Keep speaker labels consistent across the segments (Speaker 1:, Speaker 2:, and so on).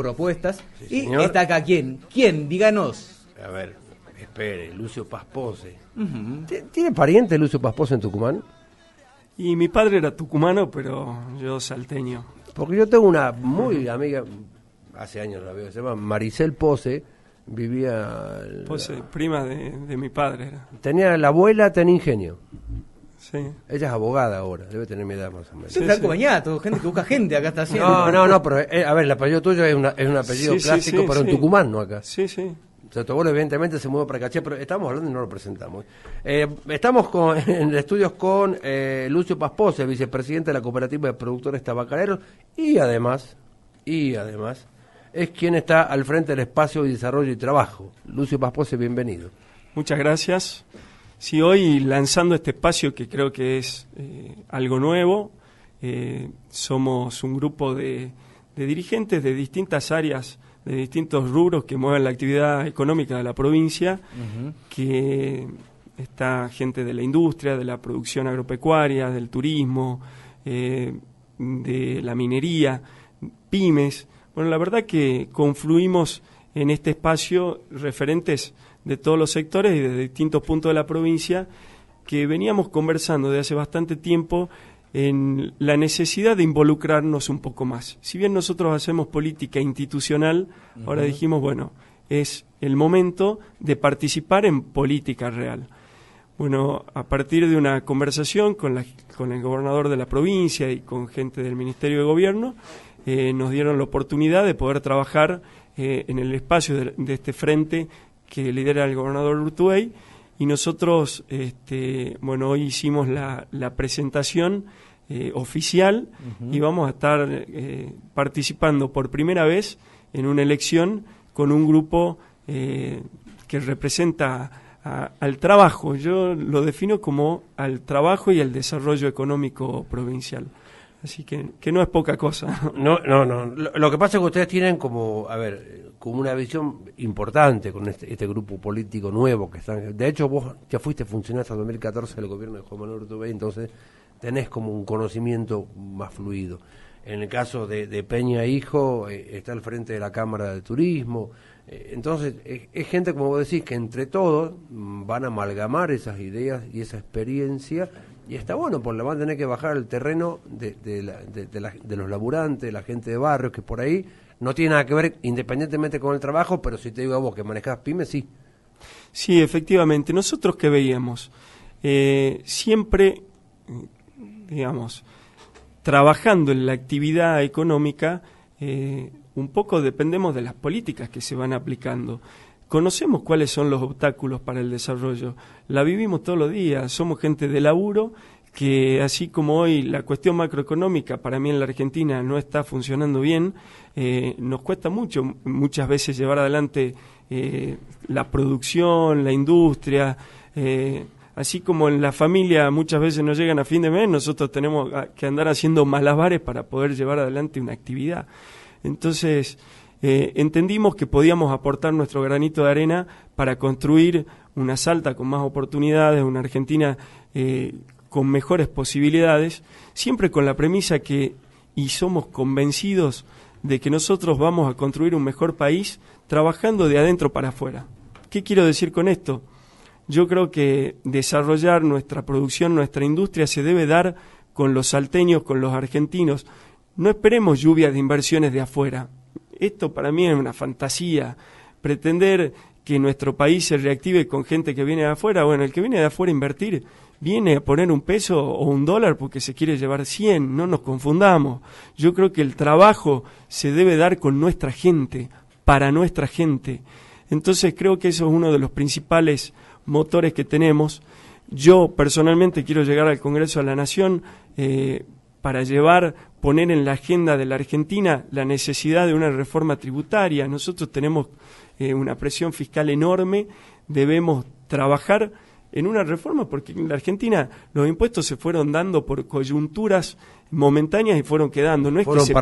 Speaker 1: propuestas. y está acá, ¿quién? ¿Quién? Díganos. A ver, espere, Lucio Paspose. ¿Tiene pariente Lucio Paspose en Tucumán? Y mi padre era tucumano, pero yo salteño. Porque yo tengo una muy amiga,
Speaker 2: hace años la veo, se
Speaker 1: llama Maricel Pose, vivía...
Speaker 2: Pose, prima de, mi padre.
Speaker 1: Tenía la abuela, tenía ingenio. Ella es abogada ahora, debe tener mi edad más o menos. gente que busca gente, acá está haciendo. No, no, no, pero eh, eh, a ver, el apellido tuyo es, un apellido clásico para un tucumano acá. Sí, sí. O sea, evidentemente se mudó para Caché, pero estamos hablando y no lo presentamos. Eh, estamos en estudios con eh, Lucio Paspose, vicepresidente de la Cooperativa de Productores Tabacaleros, y además, y además,
Speaker 2: es quien está al frente del Espacio de Desarrollo y Trabajo. Lucio Paspose, bienvenido. Muchas gracias si hoy lanzando este espacio que creo que es eh, algo nuevo, eh, somos un grupo de, dirigentes de distintas áreas, de distintos rubros que mueven la actividad económica de la provincia, que está gente de la industria, de la producción agropecuaria, del turismo, eh, de la minería, pymes. Bueno, la verdad que confluimos en este espacio referentes de todos los sectores y de distintos puntos de la provincia que veníamos conversando de hace bastante tiempo en la necesidad de involucrarnos un poco más. Si bien nosotros hacemos política institucional, ahora dijimos, bueno, es el momento de participar en política real. Bueno, a partir de una conversación con, con el gobernador de la provincia y con gente del Ministerio de Gobierno, eh, nos dieron la oportunidad de poder trabajar eh, en el espacio de este frente que lidera el gobernador Urtuey, y nosotros, este, bueno, hoy hicimos la, presentación eh, oficial y vamos a estar eh, participando por primera vez en una elección con un grupo eh, que representa al trabajo. Yo lo defino como al trabajo y al desarrollo económico provincial. Así que, no es poca cosa. No, no, no. Lo, que pasa es que ustedes
Speaker 1: tienen como, a ver, como una visión importante con este, este grupo político nuevo que están. De hecho, vos ya fuiste funcionario hasta 2014 del gobierno de Juan Manuel Urtubey, entonces tenés como un conocimiento más fluido. En el caso de, Peña Hijo, eh, está al frente de la Cámara de Turismo. Eh, entonces, es, gente, como vos decís, que entre todos mm, van a amalgamar esas ideas y esa experiencia y está bueno, porque lo van a tener que bajar el terreno de, los laburantes, la gente de barrio, que por ahí no tiene nada que ver independientemente con el trabajo, pero si te digo a vos que manejás pymes, sí. Sí,
Speaker 2: efectivamente. Nosotros que veíamos, eh, siempre, digamos, trabajando en la actividad económica, eh, un poco dependemos de las políticas que se van aplicando conocemos cuáles son los obstáculos para el desarrollo. La vivimos todos los días, somos gente de laburo que así como hoy la cuestión macroeconómica para mí en la Argentina no está funcionando bien, eh, nos cuesta mucho muchas veces llevar adelante eh, la producción, la industria. Eh, así como en la familia muchas veces no llegan a fin de mes, nosotros tenemos que andar haciendo malabares para poder llevar adelante una actividad. Entonces, eh, entendimos que podíamos aportar nuestro granito de arena para construir una Salta con más oportunidades, una Argentina eh, con mejores posibilidades, siempre con la premisa que, y somos convencidos de que nosotros vamos a construir un mejor país trabajando de adentro para afuera. ¿Qué quiero decir con esto? Yo creo que desarrollar nuestra producción, nuestra industria, se debe dar con los salteños, con los argentinos. No esperemos lluvias de inversiones de afuera esto para mí es una fantasía. Pretender que nuestro país se reactive con gente que viene de afuera, bueno, el que viene de afuera a invertir viene a poner un peso o un dólar porque se quiere llevar 100, no nos confundamos. Yo creo que el trabajo se debe dar con nuestra gente, para nuestra gente. Entonces creo que eso es uno de los principales motores que tenemos. Yo personalmente quiero llegar al Congreso de la Nación eh, para llevar poner en la agenda de la Argentina la necesidad de una reforma tributaria. Nosotros tenemos eh, una presión fiscal enorme, debemos trabajar en una reforma porque en la Argentina los impuestos se fueron dando por coyunturas momentáneas y fueron quedando. No es que se de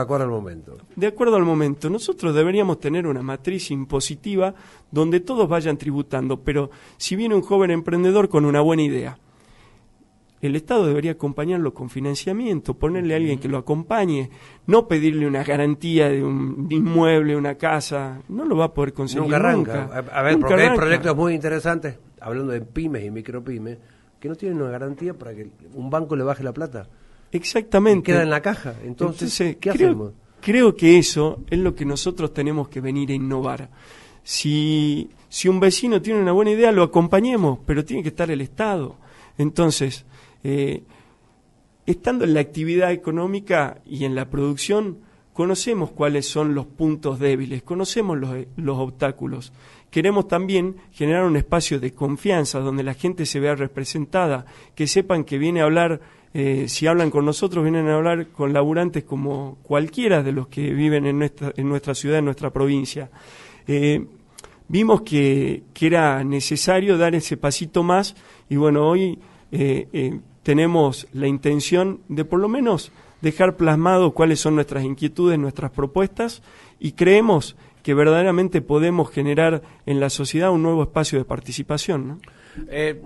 Speaker 1: acuerdo al momento.
Speaker 2: De acuerdo al momento. Nosotros deberíamos tener una matriz impositiva donde todos vayan tributando, pero si viene un joven emprendedor con una buena idea, el Estado debería acompañarlo con financiamiento, ponerle a alguien que lo acompañe, no pedirle una garantía de un inmueble, una casa, no lo va a poder conseguir nunca. A, ver, hay proyectos muy interesantes,
Speaker 1: hablando de pymes y micropymes, que no tienen una garantía para que un banco le baje la
Speaker 2: plata. Exactamente. queda en la caja. Entonces, ¿qué hacemos? Creo que eso es lo que nosotros tenemos que venir a innovar. Si, si un vecino tiene una buena idea, lo acompañemos, pero tiene que estar el Estado. Entonces, eh, estando en la actividad económica y en la producción, conocemos cuáles son los puntos débiles, conocemos los, obstáculos. Queremos también generar un espacio de confianza donde la gente se vea representada, que sepan que viene a hablar eh, si hablan con nosotros, vienen a hablar con laburantes como cualquiera de los que viven en nuestra, ciudad, en nuestra provincia. Eh, vimos que, era necesario dar ese pasito más y bueno, hoy eh, eh, tenemos la intención de por lo menos dejar plasmado cuáles son nuestras inquietudes, nuestras propuestas y creemos que verdaderamente podemos generar en la sociedad un nuevo espacio de participación. ¿no?
Speaker 1: Eh,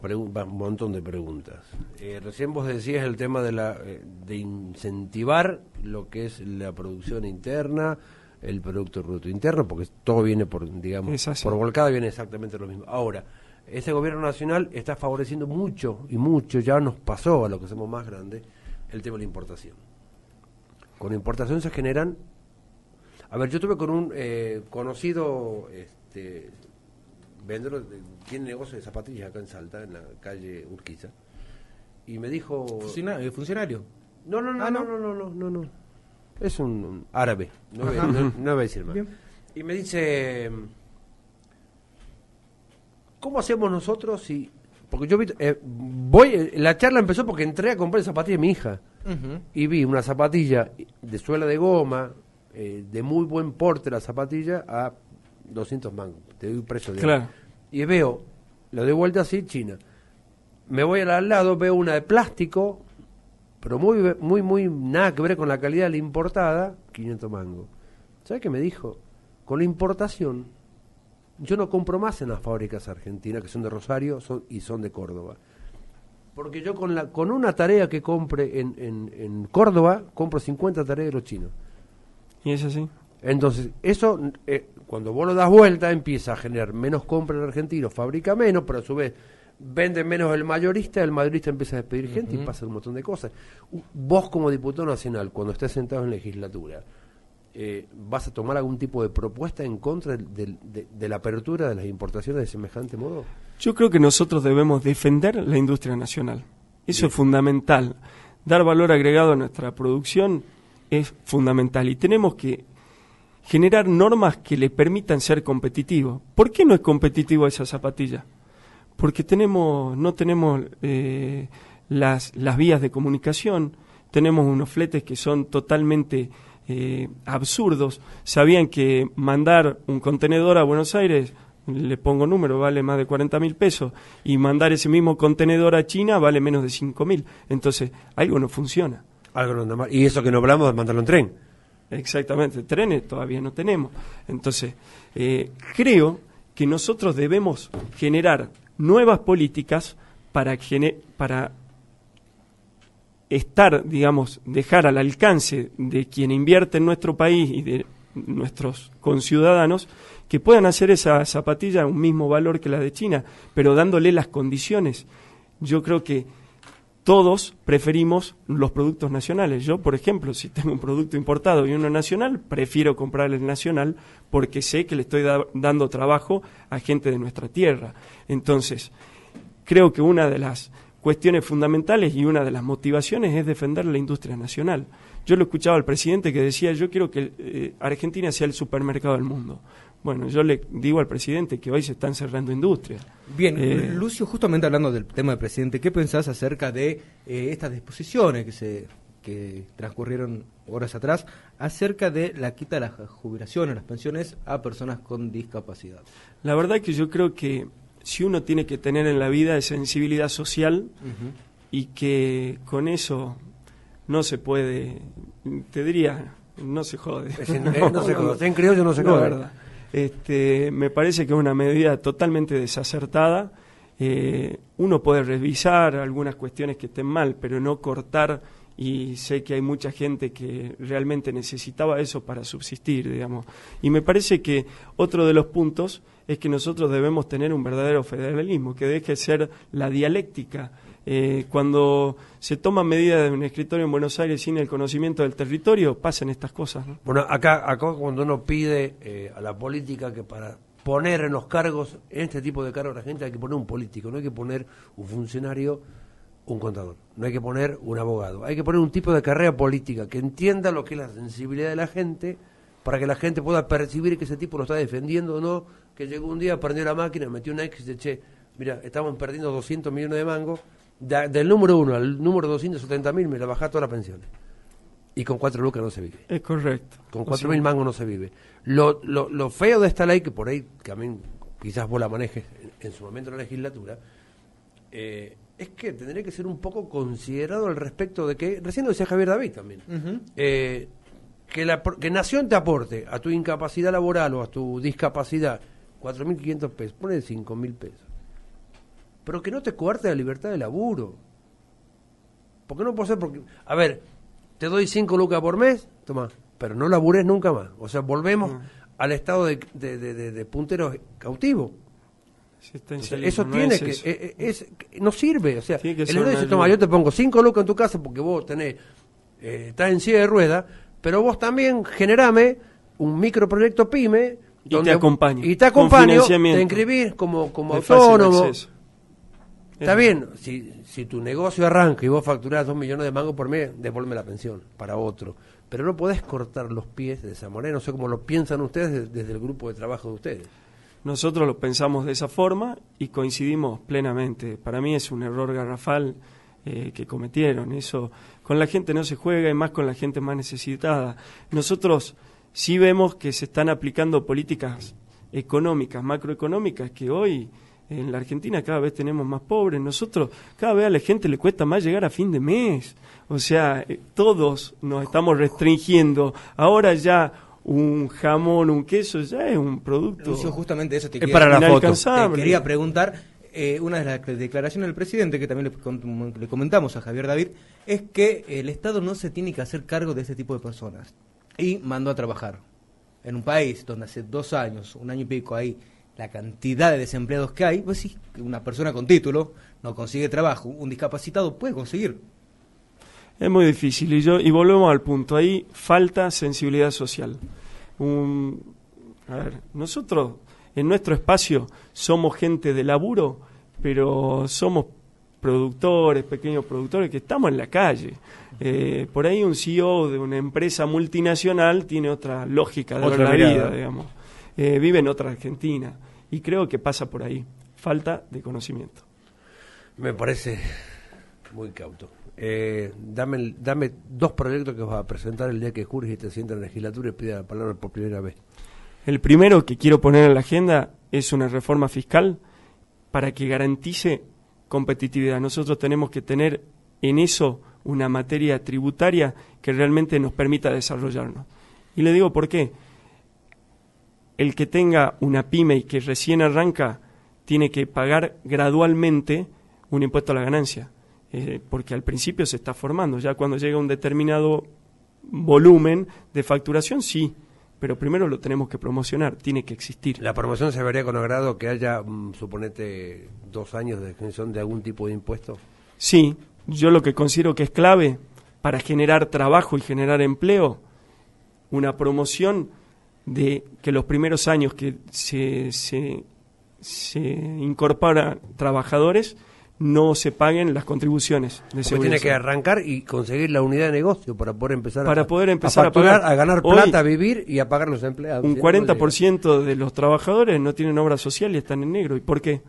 Speaker 1: preguntas, un montón de preguntas. Eh, recién vos decías el tema de, la, de incentivar lo que es la producción interna, el Producto Bruto Interno, porque todo viene por, digamos, por volcada viene exactamente lo mismo. Ahora, ese gobierno nacional está favoreciendo mucho y mucho, ya nos pasó a lo que somos más grandes, el tema de la importación. Con importación se generan... A ver, yo estuve con un eh, conocido este, vendedor, tiene negocio de zapatillas acá en Salta, en la calle Urquiza, y me dijo... Eh, ¿Funcionario? No, no, no, ah, no, no, no, no, no, no. Es un árabe, no, voy, a decir más. Y me dice ¿Cómo hacemos nosotros si.? Porque yo vi, eh, voy, la charla empezó porque entré a comprar zapatillas de mi hija y vi una zapatilla de suela de goma, eh, de muy buen porte la zapatilla, a 200 mangos. Te doy un precio de claro. Y veo, lo doy vuelta así, China. Me voy al lado, veo una de plástico, pero muy, muy, muy nada que ver con la calidad de la importada, 500 mangos. ¿Sabes qué me dijo? Con la importación yo no compro más en las fábricas argentinas que son de Rosario son, y son de Córdoba. Porque yo con, la, con una tarea que compre en, en, Córdoba, compro 50 tareas de los chinos. ¿Y es así? Entonces, eso, eh, cuando vos lo das vuelta, empieza a generar menos compra el argentino, fabrica menos, pero a su vez vende menos el mayorista, el mayorista empieza a despedir gente y pasa un montón de cosas. Vos como diputado nacional, cuando estés sentado en legislatura, eh, vas a tomar algún tipo de propuesta en contra de, la apertura de las importaciones de semejante
Speaker 2: modo? Yo creo que nosotros debemos defender la industria nacional. Eso es fundamental. Dar valor agregado a nuestra producción es fundamental y tenemos que generar normas que le permitan ser competitivo. ¿Por qué no es competitivo esa zapatilla? Porque tenemos, no tenemos eh, las, las vías de comunicación, tenemos unos fletes que son totalmente eh, absurdos. Sabían que mandar un contenedor a Buenos Aires, le pongo número, vale más de 40 mil pesos, y mandar ese mismo contenedor a China vale menos de 5 mil. Entonces, algo no funciona. Algo no Y eso que no hablamos de mandarlo en tren. Exactamente, trenes todavía no tenemos. Entonces, eh, creo que nosotros debemos generar nuevas políticas para, para estar, digamos, dejar al alcance de quien invierte en nuestro país y de nuestros conciudadanos que puedan hacer esa zapatilla un mismo valor que la de China, pero dándole las condiciones. Yo creo que todos preferimos los productos nacionales. Yo, por ejemplo, si tengo un producto importado y uno nacional, prefiero comprar el nacional porque sé que le estoy dando trabajo a gente de nuestra tierra. Entonces, creo que una de las cuestiones fundamentales y una de las motivaciones es defender la industria nacional. Yo lo escuchaba al presidente que decía, yo quiero que eh, Argentina sea el supermercado del mundo. Bueno, yo le digo al presidente que hoy se están cerrando industrias. Bien, eh, Lucio, justamente hablando del tema del presidente, ¿qué pensás acerca de eh, estas
Speaker 1: disposiciones que se que transcurrieron horas atrás acerca de la quita de las jubilaciones, las pensiones a personas con discapacidad?
Speaker 2: La verdad que yo creo que si uno tiene que tener en la vida es sensibilidad social y que con eso no se puede, te diría, no se jode. Eh, no, se jode, en criollo no se jode. verdad. Este, me parece que es una medida totalmente desacertada. Eh, uno puede revisar algunas cuestiones que estén mal, pero no cortar y sé que hay mucha gente que realmente necesitaba eso para subsistir, digamos. Y me parece que otro de los puntos es que nosotros debemos tener un verdadero federalismo, que deje de ser la dialéctica. Eh, cuando se toman medidas de un escritorio en Buenos Aires sin el conocimiento del territorio, pasan estas cosas. Bueno, acá, cuando uno pide
Speaker 1: eh, a la política que para
Speaker 2: poner en los cargos, en este tipo
Speaker 1: de cargos, la gente hay que poner un político, no hay que poner un funcionario un contador, no hay que poner un abogado, hay que poner un tipo de carrera política que entienda lo que es la sensibilidad de la gente para que la gente pueda percibir que ese tipo lo está defendiendo o no, que llegó un día, perdió la máquina, metió un X y che, mira, estamos perdiendo 200 millones de mangos, del número uno al número 270 mil me la bajaste todas las pensiones. Y con cuatro lucas no se vive.
Speaker 2: Es correcto. Con cuatro mil mangos
Speaker 1: no se vive. Lo, lo, feo de esta ley, que por ahí también quizás vos la manejes en, su momento en la legislatura, eh, es que tendría que ser un poco considerado al respecto de que, recién lo decía Javier David también, eh, que, la, que Nación te aporte a tu incapacidad laboral o a tu discapacidad 4.500 pesos, ponle 5.000 pesos, pero que no te cuarte la libertad de laburo. Porque no puede ser porque, a ver, te doy 5 lucas por mes, toma, pero no labures nunca más. O sea, volvemos mm. al estado de, de, de, de punteros cautivos
Speaker 2: eso tiene que. Eh, eh, es,
Speaker 1: no sirve. O sea, el dice: Toma, yo te pongo 5 lucas en tu casa porque vos tenés. Eh, estás en silla de rueda, pero vos también generame un microproyecto PyME. Donde, y te acompaño. Y te acompaño. Te inscribís como, como autónomo. Está bien, si, si tu negocio arranca y vos facturás 2 millones de mangos por mes, devuelve la pensión para otro. Pero no podés cortar los pies de esa No sé
Speaker 2: cómo lo piensan ustedes desde el grupo de trabajo de ustedes. Nosotros lo pensamos de esa forma y coincidimos plenamente. Para mí es un error garrafal eh, que cometieron. Eso con la gente no se juega y más con la gente más necesitada. Nosotros sí vemos que se están aplicando políticas económicas, macroeconómicas, que hoy en la Argentina cada vez tenemos más pobres. Nosotros cada vez a la gente le cuesta más llegar a fin de mes. O sea, eh, todos nos estamos restringiendo. Ahora ya un jamón, un queso, ya es un producto. eso justamente eso te quería, para la foto. Eh, quería
Speaker 1: preguntar. Eh, una de las declaraciones del presidente, que también le, comentamos a Javier David, es que el Estado no se tiene que hacer cargo de ese tipo de personas. Y mandó a trabajar. En un país donde hace dos años, un año y pico hay la cantidad de desempleados que hay, pues sí, una persona con título no consigue trabajo, un discapacitado puede conseguir
Speaker 2: es muy difícil y, y volvemos al punto, ahí falta sensibilidad social. a ver, nosotros en nuestro espacio somos gente de laburo, pero somos productores, pequeños productores que estamos en la calle. Eh, por ahí un CEO de una empresa multinacional tiene otra lógica de la vida, digamos. Eh, vive en otra Argentina y creo que pasa por ahí, falta de conocimiento. Me
Speaker 1: parece muy cauto. Eh, dame, dame dos proyectos que vas a presentar el día que jures y te sientas en la legislatura y pida la palabra por
Speaker 2: primera vez. El primero que quiero poner en la agenda es una reforma fiscal para que garantice competitividad. Nosotros tenemos que tener en eso una materia tributaria que realmente nos permita desarrollarnos. Y le digo por qué. El que tenga una pyme y que recién arranca tiene que pagar gradualmente un impuesto a la ganancia. Eh, porque al principio se está formando, ya cuando llega un determinado volumen de facturación, sí, pero primero lo tenemos que promocionar, tiene que existir. La promoción se
Speaker 1: vería con agrado que haya, mm, suponete, dos años de extensión de algún tipo de impuesto.
Speaker 2: Sí, yo lo que considero que es clave para generar trabajo y generar empleo, una promoción de que los primeros años que se, se, se incorpora trabajadores, no se paguen las contribuciones de seguridad. Tiene que arrancar y conseguir la unidad de negocio para poder empezar para a, poder empezar a, pagar. a ganar plata, a vivir y a pagar los empleados. Un 40% de los trabajadores no tienen obra social y están en negro. ¿Y por qué?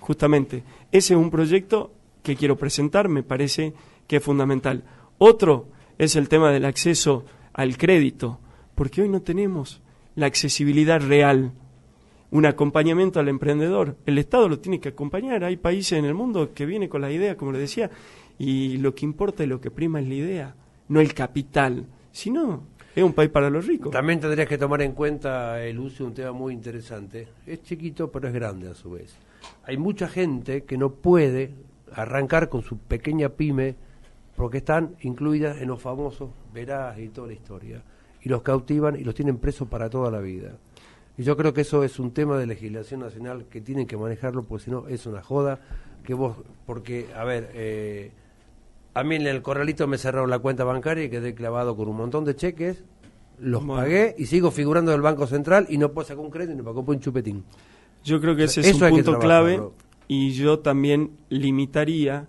Speaker 2: Justamente, ese es un proyecto que quiero presentar, me parece que es fundamental. Otro es el tema del acceso al crédito, porque hoy no tenemos la accesibilidad real un acompañamiento al emprendedor. El Estado lo tiene que acompañar. Hay países en el mundo que vienen con la idea, como le decía, y lo que importa y lo que prima es la idea, no el capital. sino es un país para los ricos. También
Speaker 1: tendrías que tomar en cuenta, el eh, uso de un tema muy interesante. Es chiquito, pero es grande a su vez. Hay mucha gente que no puede arrancar con su pequeña pyme porque están incluidas en los famosos verás y toda la historia. Y los cautivan y los tienen presos para toda la vida. Y yo creo que eso es un tema de legislación nacional que tienen que manejarlo, porque si no es una joda. Que vos, porque, a ver, eh, a mí en el corralito me cerraron la cuenta bancaria y quedé clavado con un montón de cheques, los pagué y sigo figurando el Banco Central y no puedo sacar un crédito ni pago un chupetín. Yo creo que ese es un punto clave
Speaker 2: y yo también limitaría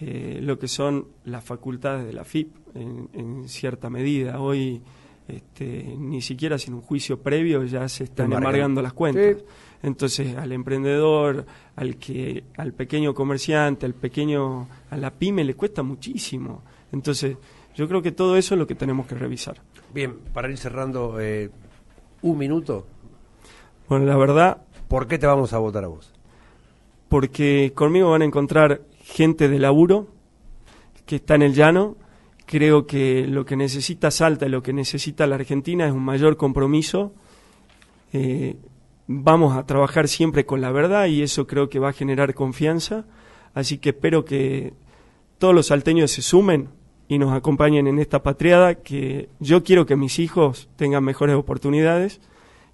Speaker 2: eh, lo que son las facultades de la FIP en, en cierta medida. Hoy este, ni siquiera sin un juicio previo ya se están amargando las cuentas. Entonces, al emprendedor, al que, al pequeño comerciante, al pequeño, a la pyme le cuesta muchísimo. Entonces, yo creo que todo eso es lo que tenemos que revisar.
Speaker 1: Bien, para ir cerrando, eh, un minuto.
Speaker 2: Bueno, la verdad. ¿Por qué te vamos a votar a vos? Porque conmigo van a encontrar gente de laburo que está en el llano Creo que lo que necesita Salta y lo que necesita la Argentina es un mayor compromiso. Eh, vamos a trabajar siempre con la verdad y eso creo que va a generar confianza. Así que espero que todos los salteños se sumen y nos acompañen en esta patriada, que yo quiero que mis hijos tengan mejores oportunidades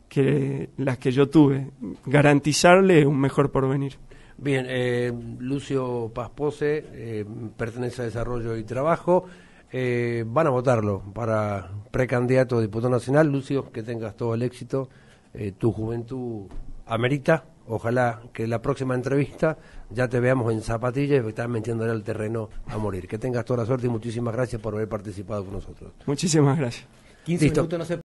Speaker 2: que las que yo tuve, garantizarle un mejor porvenir.
Speaker 1: Bien, eh, Lucio Paspose eh, pertenece a Desarrollo y Trabajo. Eh, van a votarlo para precandidato a diputado nacional. Lucio, que tengas todo el éxito. Eh, tu juventud amerita. Ojalá que la próxima entrevista ya te veamos en zapatillas y estás metiéndole al terreno a morir. Que tengas toda la suerte y muchísimas gracias por haber participado con nosotros.
Speaker 2: Muchísimas gracias. 15 minutos